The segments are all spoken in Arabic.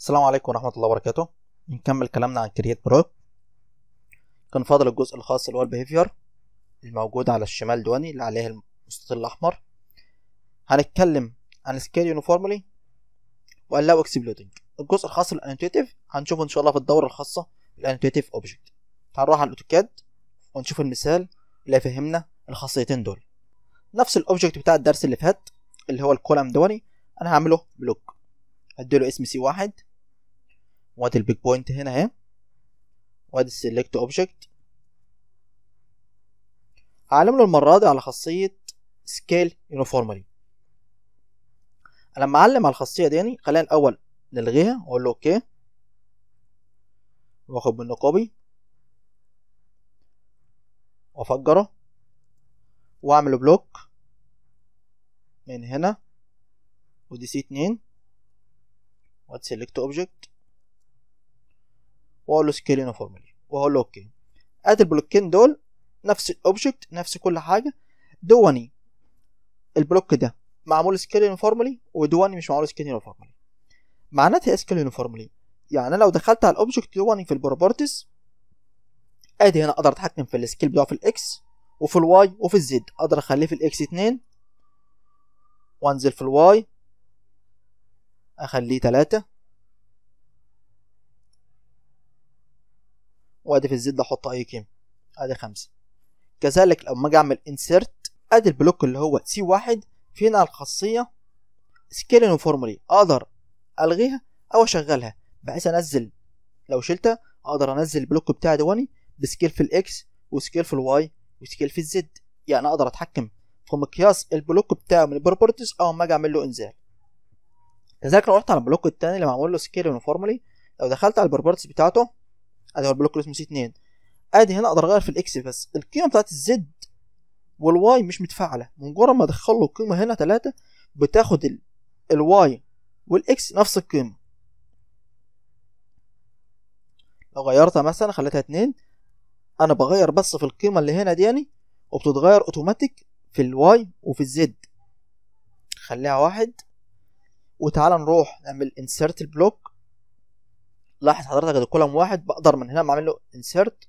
السلام عليكم ورحمة الله وبركاته نكمل كلامنا عن كرييت بروك كان فاضل الجزء الخاص اللي هو البيهيفير الموجود على الشمال دواني اللي عليه المستطيل الأحمر هنتكلم عن سكيل يونيفورملي وألاو اكسبلودنج الجزء الخاص بالانوتيتيف هنشوفه إن شاء الله في الدورة الخاصة بالانوتيتيف أوبجكت هنروح على الأوتوكاد ونشوف المثال اللي هيفهمنا الخاصيتين دول نفس الأوبجكت بتاع الدرس اللي فات اللي هو الكولم دواني أنا هعمله بلوك هديله اسم سي واحد وادي البيك بوينت هنا اهي وادي السيلكت اوبجكت هعلم له المرة دي على خاصية سكيل يونيفورمالي لما اعلم على الخاصية دي يعني خلينا الاول نلغيها واقول له اوكي واخد منه كوبي وافجره واعمل بلوك من هنا ودي سي اتنين سيلكت اوبجكت واقول له سكيل فورمولي واقول له اوكي ادي البلوكين دول نفس الاوبجكت نفس كل حاجه دوني البلوك ده معمول سكيل يونيفورملي ودوني مش معمول سكيل يونيفورملي معناتها سكيل يونيفورملي يعني انا لو دخلت على الاوبجكت دوني في البروبرتيز ادي هنا اقدر اتحكم في السكيل بتاعه في الاكس وفي الواي وفي الزد اقدر اخليه في الاكس 2 وانزل في الواي اخليه 3 وادي في الزد احط اي كيم ادي خمسة كذلك لما اجي اعمل انسيرت ادي البلوك اللي هو سي واحد في هنا الخاصيه سكيلين وفورمولي اقدر الغيها او اشغلها بحيث انزل لو شلتها اقدر انزل البلوك بتاعي دواني بسكيل في الاكس وسكيل في الواي وسكيل في الزد يعني اقدر اتحكم في مقياس البلوك بتاعه من البروبرتيز او ما اجي اعمل له انزال كذلك لو رحت على البلوك التاني اللي معمول له سكيل وفورمولي لو دخلت على البروبرتيز بتاعته ادي هو البلوك اللي سي 2 ادي هنا اقدر اغير في الاكس بس القيمه بتاعت الزد والواي مش متفاعله مجرد ما ادخل له القيمه هنا 3 بتاخد الواي والاكس نفس القيمه لو غيرتها مثلا خليتها 2 انا بغير بس في القيمه اللي هنا دي يعني وبتتغير اوتوماتيك في الواي وفي الزد خليها واحد وتعالى نروح نعمل انسرت البلوك لاحظ حضرتك ده كولم واحد بقدر من هنا بعمل له انسيرت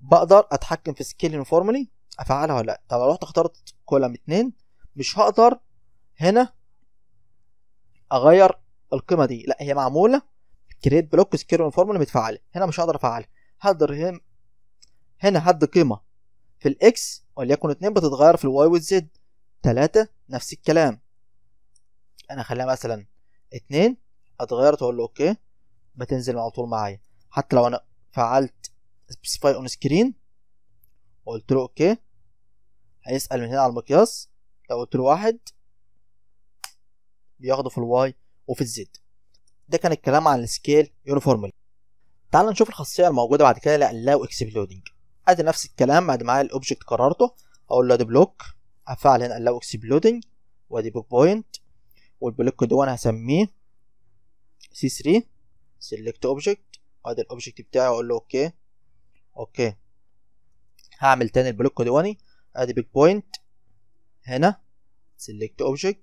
بقدر اتحكم في سكيل انفورمالي افعلها ولا لا طب لو رحت اخترت كولم اتنين مش هقدر هنا اغير القيمه دي لا هي معموله كريت بلوك سكيل انفورمالي متفعله هنا مش هقدر افعلها هقدر هنا هنا حد قيمه في الاكس وليكن اتنين بتتغير في الواي والزد تلاتة نفس الكلام انا خليها مثلا اتنين اتغيرت اقول له اوكي بتنزل على طول معايا حتى لو انا فعلت سبيسيفاي اون سكرين وقلت له اوكي هيسأل من هنا على المقياس لو قلت له واحد بياخده في الواي وفي الزد ده كان الكلام عن السكيل يونيفورملي تعال نشوف الخاصيه الموجوده بعد كده لاللاو اكسبلودنج ادي نفس الكلام بعد معايا الاوبجكت قررته اقول له ادي بلوك هفعل هنا اللاو اكسبلودنج وادي بلوك بوينت والبلوك ده انا هسميه سي 3 سيلكت اوبجكت وادي الاوبجكت بتاعي واقول له اوكي اوكي هعمل تاني البلوك دواني ادي بيج بوينت هنا سيلكت اوبجكت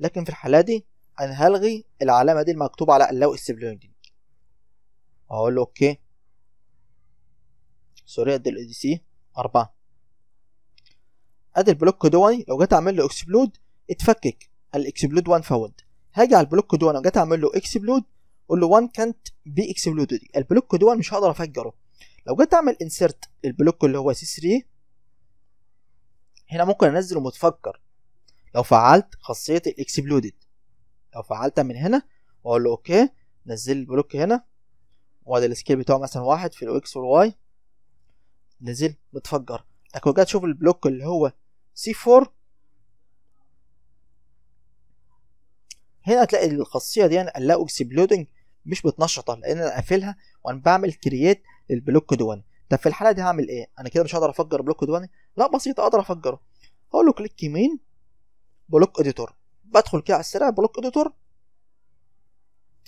لكن في الحاله دي انا هلغي العلامه دي المكتوبه على اللو splitting اقول له اوكي سوري ادي الاي دي سي 4 ادي البلوك دواني لو جيت اعمل له اكسبلود اتفكك الاكسبلود وان فاوند هاجي على البلوك دواني لو جيت اعمل له اكسبلود قول له وان كانت بي اكسبلودد البلوك دول مش هقدر افجره لو جيت اعمل انسرت البلوك اللي هو سي 3 هنا ممكن انزله متفجر لو فعلت خاصيه الاكسبلودد لو فعلتها من هنا واقول له اوكي نزل البلوك هنا وادي السكيل بتاعه مثلا واحد في الاكس والواي نزل متفجر لكن لو جيت اشوف البلوك اللي هو سي 4 هنا هتلاقي الخاصيه دي يعني قال اكسبلودنج مش بتنشطه لان انا قافلها وانا بعمل كرييت للبلوك دواني طب في الحاله دي هعمل ايه انا كده مش هقدر افجر بلوك دواني لا بسيط اقدر افجره هقول له كليك يمين بلوك اديتور بدخل كده على السريع بلوك اديتور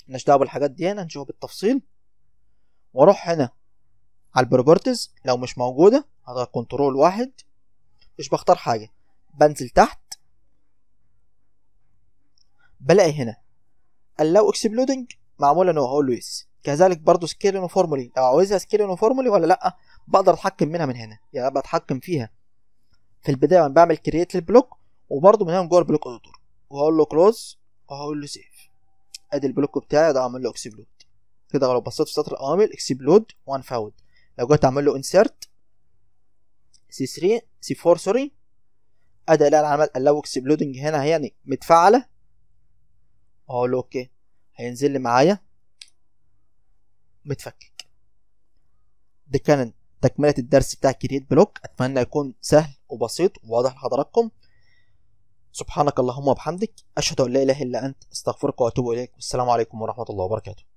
مالناش دعوه بالحاجات دي هنا نشوف بالتفصيل واروح هنا على البروبرتيز لو مش موجوده هضغط كنترول واحد مش بختار حاجه بنزل تحت بلاقي هنا اللو اكسبلودنج معموله نو اولويز كذلك برضه سكيلين يونيفورملي لو عاوزها سكيلين يونيفورملي ولا لا بقدر اتحكم منها من هنا يعني بتحكم فيها في البدايه وانا بعمل كرييت للبلوك وبرضه من هنا جوه البلوك اديتور وهقول له كلوز وهقول له سيف ادي البلوك بتاعي ده اعمل له اكسبلود كده لو بصيت في سطر الاوامر اكسبلود وان فاود لو جيت اعمل له انسرت سي 3 سي 4 سوري ادي الاقي العمل الاو اكسبلودنج هنا يعني متفعله اقول له اوكي هينزل لي معايا متفكك دي كانت تكملة الدرس بتاع كريت بلوك أتمنى يكون سهل وبسيط وواضح لحضراتكم سبحانك اللهم وبحمدك أشهد أن لا إله إلا أنت أستغفرك وأتوب إليك والسلام عليكم ورحمة الله وبركاته